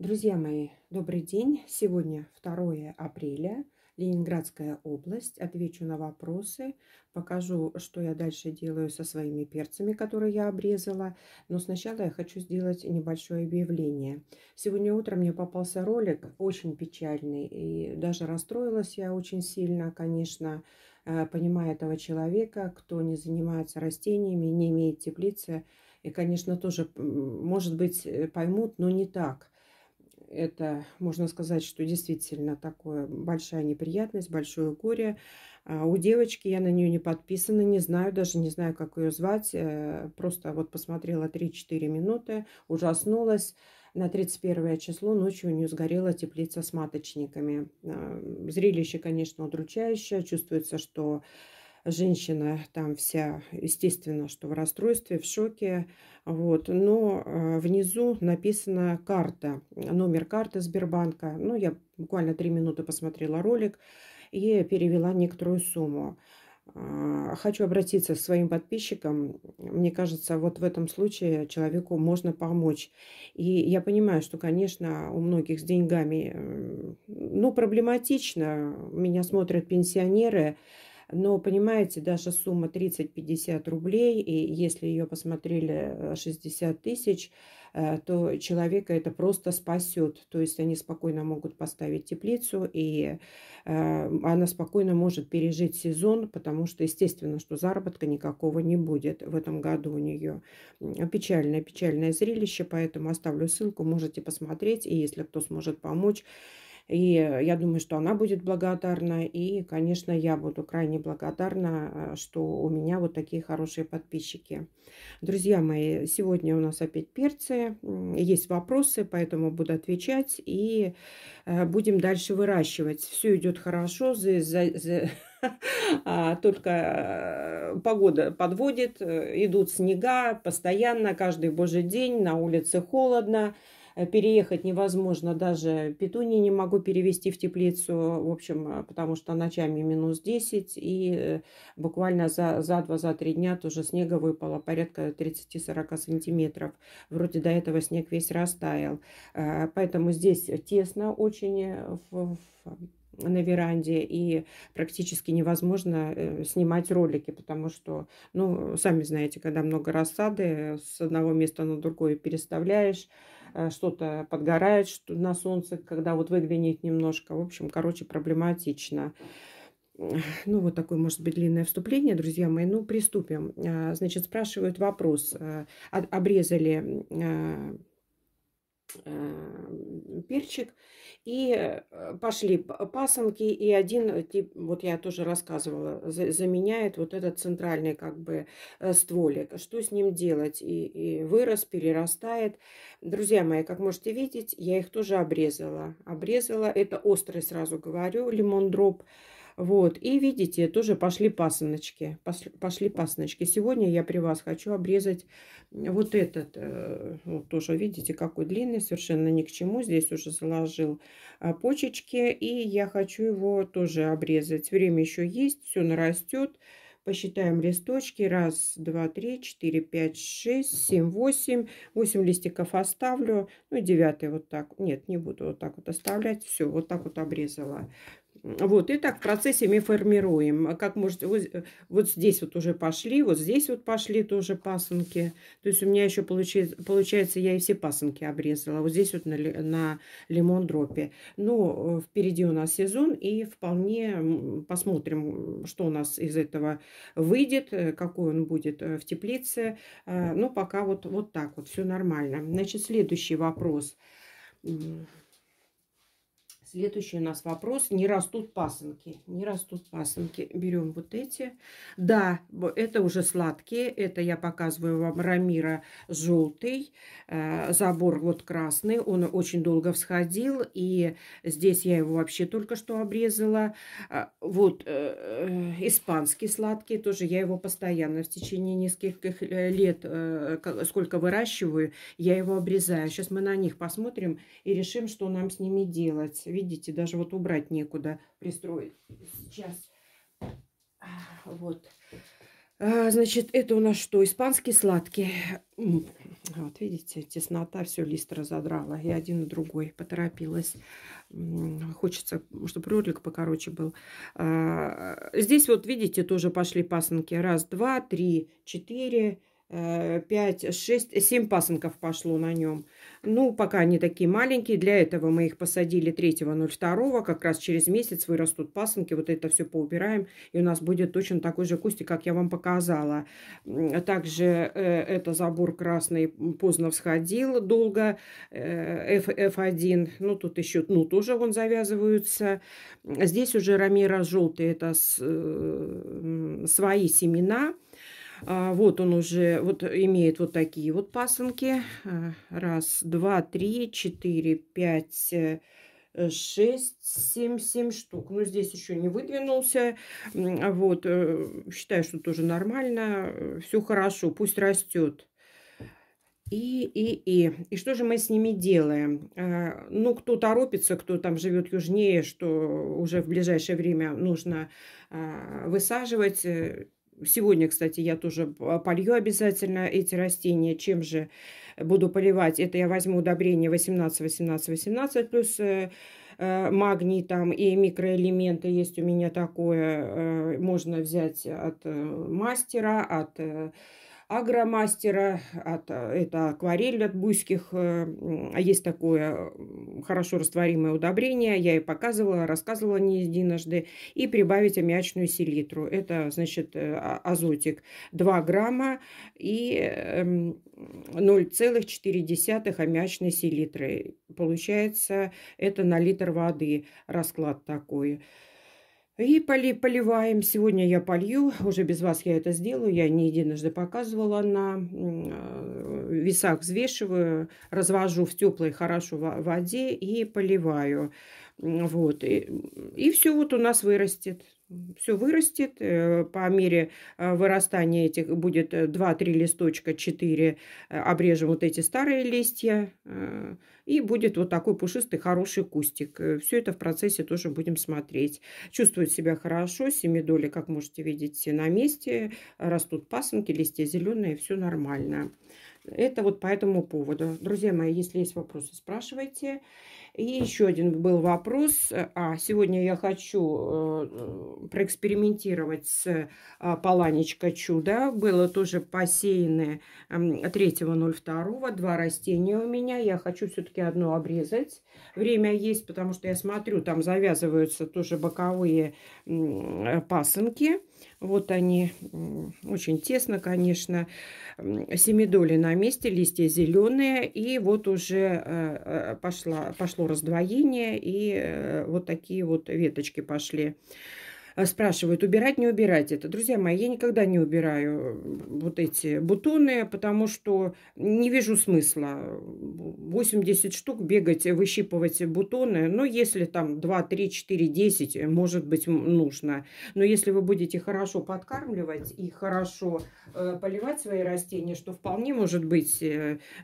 Друзья мои, добрый день. Сегодня 2 апреля, Ленинградская область. Отвечу на вопросы, покажу, что я дальше делаю со своими перцами, которые я обрезала. Но сначала я хочу сделать небольшое объявление. Сегодня утром мне попался ролик, очень печальный, и даже расстроилась я очень сильно, конечно, э, понимая этого человека, кто не занимается растениями, не имеет теплицы, и, конечно, тоже, может быть, э, поймут, но не так – это, можно сказать, что действительно такое большая неприятность, большое горе. А у девочки я на нее не подписана, не знаю, даже не знаю, как ее звать. Э, просто вот посмотрела 3-4 минуты, ужаснулась. На 31 число ночью у нее сгорела теплица с маточниками. Э, зрелище, конечно, удручающее. Чувствуется, что женщина там вся, естественно, что в расстройстве, в шоке. Вот. Но э, внизу написана карта, номер карты Сбербанка. Ну, я буквально три минуты посмотрела ролик и перевела некоторую сумму. А, хочу обратиться к своим подписчикам. Мне кажется, вот в этом случае человеку можно помочь. И я понимаю, что, конечно, у многих с деньгами, э, ну, проблематично. Меня смотрят пенсионеры, но, понимаете, даже сумма 30-50 рублей, и если ее посмотрели 60 э, тысяч, э, то человека это просто спасет. То есть они спокойно могут поставить теплицу, и э, она спокойно может пережить сезон, потому что, естественно, что заработка никакого не будет в этом году у нее. Печальное, печальное зрелище, поэтому оставлю ссылку, можете посмотреть, и если кто сможет помочь, и я думаю, что она будет благодарна. И, конечно, я буду крайне благодарна, э, что у меня вот такие хорошие подписчики. Друзья мои, сегодня у нас опять перцы. Есть вопросы, поэтому буду отвечать. И э, будем дальше выращивать. Все идет хорошо. За, за, за а, только э, погода подводит, идут снега постоянно, каждый божий день, на улице холодно. Э, переехать невозможно, даже петуни не могу перевести в теплицу, в общем, э, потому что ночами минус 10, и э, буквально за, за 2-3 за дня тоже снега выпало порядка 30-40 сантиметров. Вроде до этого снег весь растаял. Поэтому здесь тесно очень в, в на веранде и практически невозможно снимать ролики, потому что, ну, сами знаете, когда много рассады, с одного места на другое переставляешь, Э, что-то подгорает на солнце, когда вот выглянет немножко. В общем, короче, проблематично. Ну, вот такое, может быть, длинное вступление, друзья мои. Ну, приступим. Э, значит, спрашивают вопрос. Э, обрезали Э, перчик. И э, пошли пасынки, и один, тип, вот я тоже рассказывала, заменяет вот этот центральный как бы э, стволик. Что с ним делать? И, и вырос, перерастает. Друзья мои, как можете видеть, я их тоже обрезала. Обрезала, это острый, сразу говорю, лимон дроп. Вот, и видите, тоже пошли пасыночки, пошли пасыночки. Сегодня я при вас хочу обрезать вот этот, э, вот тоже, видите, какой длинный, совершенно ни к чему. Здесь уже заложил а, почечки, и я хочу его тоже обрезать. Время еще есть, все нарастет. Посчитаем листочки. Раз, два, три, четыре, пять, шесть, семь, восемь. Восемь листиков оставлю. Ну, девятый вот так. Нет, не буду вот так вот оставлять. Все, вот так вот обрезала. Вот, и так в процессе мы формируем. А как можете, вот, вот здесь вот уже пошли, вот здесь вот пошли тоже пасынки. То есть у меня еще получается, получается я и все пасынки обрезала. Вот здесь вот на, на лимон дропе. Но э, впереди у нас сезон, и вполне посмотрим, что у нас из этого выйдет, э, какой он будет э, в теплице. А, Но ну, пока вот, вот так вот, все нормально. Значит, следующий вопрос. Вопрос Следующий у нас вопрос. Не растут пасынки. Не растут пасынки. Берем вот эти. Да, это уже сладкие. Это я показываю вам Рамира желтый. Э, забор вот красный. Он очень долго всходил. И здесь я его вообще только что обрезала. Э, вот э, испанский сладкий. Тоже я его постоянно в течение нескольких лет, сколько выращиваю, я его обрезаю. Сейчас мы на них посмотрим и решим, что нам с ними делать видите, даже вот убрать некуда, пристроить сейчас. Вот. А, значит, это у нас что? Испанские сладкие. Вот видите, теснота, все лист разодрала. И один, и другой. Поторопилась. Хочется, чтобы ролик покороче был. А, здесь вот, видите, тоже пошли пасынки. Раз, два, три, четыре, 5, 6, 7 пасынков пошло на нем. Ну, пока они такие маленькие. Для этого мы их посадили 3.02. Как раз через месяц вырастут пасынки. Вот это все поубираем. И у нас будет точно такой же кустик, как я вам показала. Также э, это забор красный поздно всходил долго. Э, F, F1. Ну, тут еще, ну, тоже вон завязываются. Здесь уже рамира желтые. Это с, э, свои семена а, вот он уже вот имеет вот такие вот пасынки. А, раз, два, три, четыре, пять, э, шесть, семь, семь штук. Но ну, здесь еще не выдвинулся. Вот, э, считаю, что тоже нормально. Э, Все хорошо, пусть растет. И, и, и. И что же мы с ними делаем? А, ну, кто торопится, кто там живет южнее, что уже в ближайшее время нужно высаживать Сегодня, кстати, я тоже полью обязательно эти растения. Чем же буду поливать? Это я возьму удобрение 18, 18, 18 плюс э, э, магний там и микроэлементы есть у меня такое. Э, можно взять от мастера, от агромастера, от, э, это акварель от буйских, э, а есть такое хорошо растворимое удобрение, я и показывала, рассказывала не единожды, и прибавить аммиачную селитру, это значит э, а, азотик 2 грамма и 0,4 эм, аммиачной селитры, получается это на литр воды расклад такой. И поли, поливаем. Сегодня я полью. Уже без вас я это сделаю. Я не единожды показывала на э, весах. Взвешиваю, развожу в теплой хорошо воде и поливаю. Вот. И, и все вот у нас вырастет все вырастет, э, по мере э, вырастания этих будет 2-3 э, листочка, 4, обрежем вот эти старые листья, и будет вот такой пушистый хороший кустик. Все это в процессе тоже будем смотреть. Чувствует себя хорошо, семидоли, как можете видеть, все на месте, растут пасынки, листья зеленые, все нормально. Это вот по этому поводу. Друзья мои, если есть вопросы, спрашивайте. И еще один был вопрос. А, сегодня я хочу э, проэкспериментировать с а, поланечка Чудо. Было тоже посеяны посеянное 3.02. Два растения у меня. Я хочу все-таки одно обрезать. Время есть, потому что я смотрю, там завязываются тоже боковые пасынки. Вот они очень тесно, конечно. Семидоли на месте, листья зеленые. И вот уже э, э, пошла пошло раздвоение, и э, вот такие вот веточки пошли. Э, спрашивают, убирать, не убирать это. Друзья мои, я никогда не убираю э, вот эти бутоны, потому что не вижу смысла 80 штук бегать, выщипывать бутоны. Но если там 2, 3, 4, 10, может быть, нужно. Но если вы будете хорошо подкармливать и хорошо э, поливать свои растения, что вполне может быть,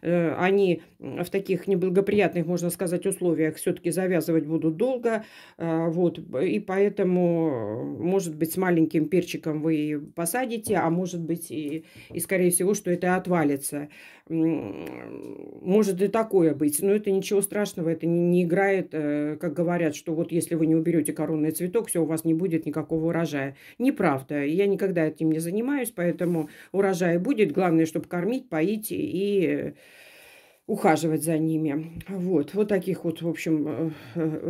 они в таких неблагоприятных, можно сказать, условиях все-таки завязывать будут долго. вот, и поэтому может быть, с маленьким перчиком вы посадите, а может быть, и, и скорее всего, что это отвалится. Может и такое быть, но это ничего страшного, это не, не играет, э, как говорят, что вот если вы не уберете коронный цветок, все, у вас не будет никакого урожая. Неправда, я никогда этим не занимаюсь, поэтому урожай будет, главное, чтобы кормить, поить и ухаживать за ними. Вот, вот таких вот, в общем, э,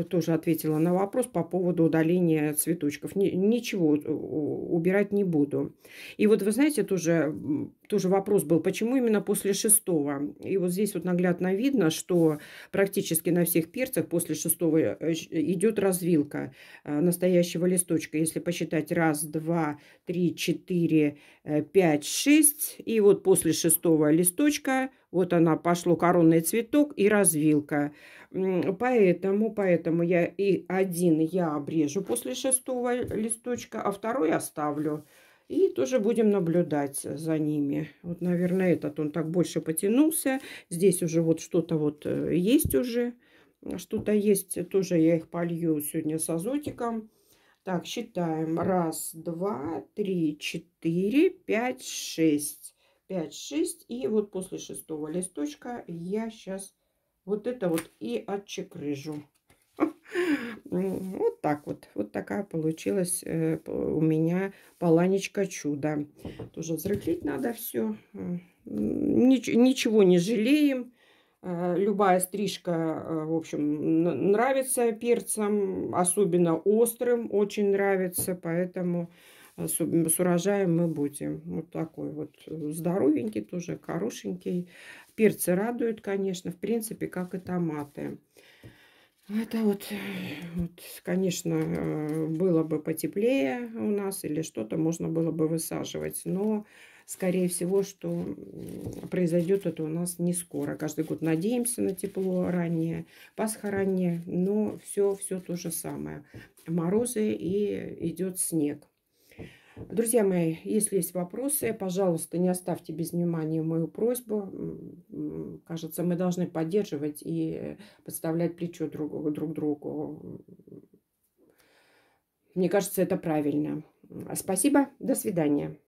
э, тоже ответила на вопрос по поводу удаления цветочков. Ничего убирать не буду. И вот, вы знаете, тоже, тоже вопрос был, почему именно после шестого? И вот здесь вот наглядно видно, что практически на всех перцах после шестого э, идет развилка настоящего листочка. Если посчитать раз, два, три, четыре, пять, шесть, и вот после шестого листочка вот она, пошло коронный цветок и развилка. Поэтому, поэтому я и один я обрежу после шестого листочка, а второй оставлю. И тоже будем наблюдать за ними. Вот, наверное, этот он так больше потянулся. Здесь уже вот что-то вот э, есть уже. Что-то есть. Тоже я их полью сегодня с азотиком. Так, считаем. Раз, два, три, четыре, пять, шесть. 5, 6. И вот после шестого листочка я сейчас вот это вот и отчекрыжу. Ну, вот так вот. Вот такая получилась э, у меня поланечка чудо. Тоже взрыхлить надо все. Ничего не жалеем. Э, любая стрижка, э, в общем, нравится перцам, особенно острым очень нравится, поэтому Э, с урожаем мы будем. Вот такой вот э, здоровенький тоже, хорошенький. Перцы радуют, конечно, в принципе, как и томаты. Это вот, э, вот, конечно, было бы потеплее у нас или что-то можно было бы высаживать, но скорее всего, что произойдет это у нас не скоро. Каждый год надеемся на тепло раннее, Пасха ранее, но все, все то же самое. Морозы и идет снег. Друзья мои, если есть вопросы, пожалуйста, не оставьте без внимания мою просьбу. Кажется, мы должны поддерживать и подставлять плечо друг, друг другу. Мне кажется, это правильно. Спасибо, до свидания.